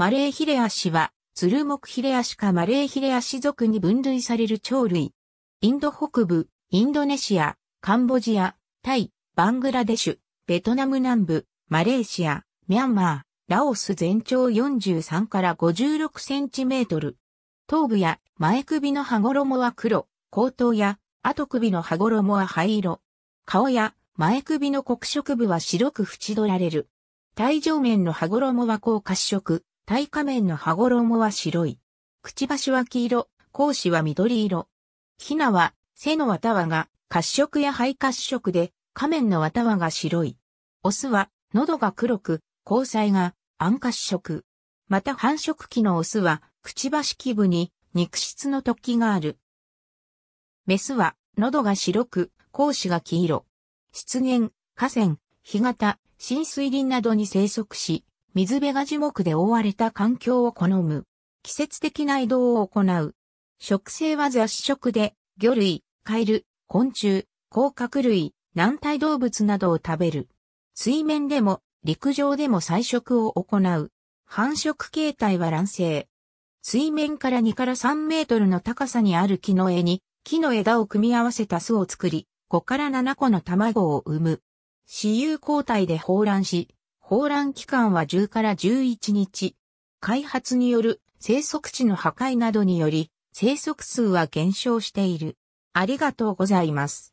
マレーヒレアシは、ツルモクヒレアシかマレーヒレアシ族に分類される鳥類。インド北部、インドネシア、カンボジア、タイ、バングラデシュ、ベトナム南部、マレーシア、ミャンマー、ラオス全長43から56センチメートル。頭部や前首の羽衣は黒、後頭や後首の羽衣は灰色。顔や前首の黒色部は白く縁取られる。体上面の羽衣は高褐色、体下面の羽衣は白い。くちばしは黄色、甲子は緑色。ひなは背の綿輪が褐色や肺褐色で、仮面の綿輪が白い。オスは喉が黒く、交際が暗褐色。また繁殖期のオスは、くちばし基部に肉質の突起がある。メスは喉が白く、甲子が黄色。湿原、河川、干潟、浸水林などに生息し、水辺が樹木で覆われた環境を好む。季節的な移動を行う。植生は雑食で、魚類、カエル、昆虫、甲殻類、軟体動物などを食べる。水面でも、陸上でも採食を行う。繁殖形態は卵生。水面から2から3メートルの高さにある木の枝に、木の枝を組み合わせた巣を作り、5から7個の卵を産む。雌有交代で放卵し、放卵期間は10から11日。開発による生息地の破壊などにより、生息数は減少している。ありがとうございます。